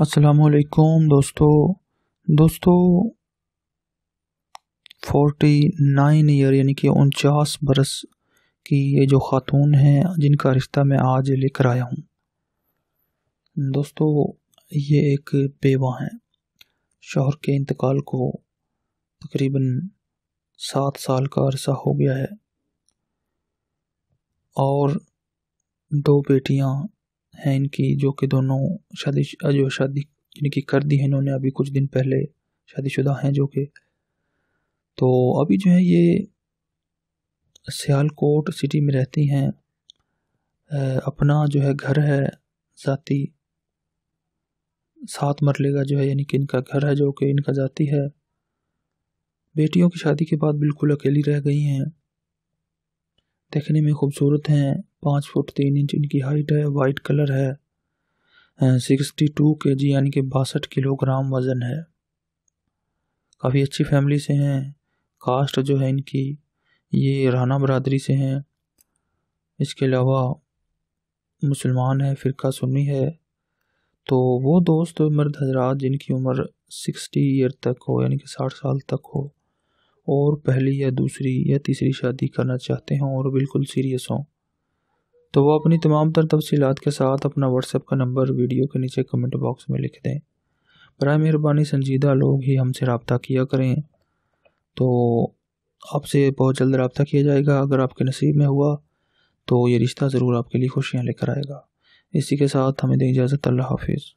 असलकुम दोस्तों दोस्तों फोर्टी नाइन ईयर यानी कि उनचास बरस की ये जो ख़ातून हैं जिनका रिश्ता मैं आज लेकर आया हूँ दोस्तों ये एक बेवा हैं शोहर के इंतकाल को तकरीबन सात साल का अरसा हो गया है और दो बेटियाँ हैं इनकी जो कि दोनों शादी जो शादी इनकी कर दी है इन्होंने अभी कुछ दिन पहले शादीशुदा हैं जो कि तो अभी जो है ये सियालकोट सिटी में रहती हैं अपना जो है घर है ज़ाती सात मरले का जो है यानी कि इनका घर है जो कि इनका ज़ाती है बेटियों की शादी के बाद बिल्कुल अकेली रह गई हैं देखने में खूबसूरत हैं पाँच फुट तीन इंच इनकी हाइट है वाइट कलर है सिक्सटी टू के जी यानी कि बासठ किलोग्राम वज़न है काफ़ी अच्छी फैमिली से हैं कास्ट जो है इनकी ये राना बरदरी से हैं इसके अलावा मुसलमान है फ़िरका सुन्नी है तो वो दोस्त मर्द हजरात जिनकी उम्र सिक्सटी ईयर तक हो यानी कि साठ साल तक हो और पहली या दूसरी या तीसरी शादी करना चाहते हों और बिल्कुल सीरियस हों तो वो अपनी तमाम तर तफसीत के साथ अपना व्हाट्सएप का नंबर वीडियो के नीचे कमेंट बॉक्स में लिख दें बर मेहरबानी संजीदा लोग ही हमसे रबता किया करें तो आपसे बहुत जल्द रबता किया जाएगा अगर आपके नसीब में हुआ तो ये रिश्ता ज़रूर आपके लिए खुशियाँ लेकर आएगा इसी के साथ हमें दें इजाज़त अल्लाह हाफिज़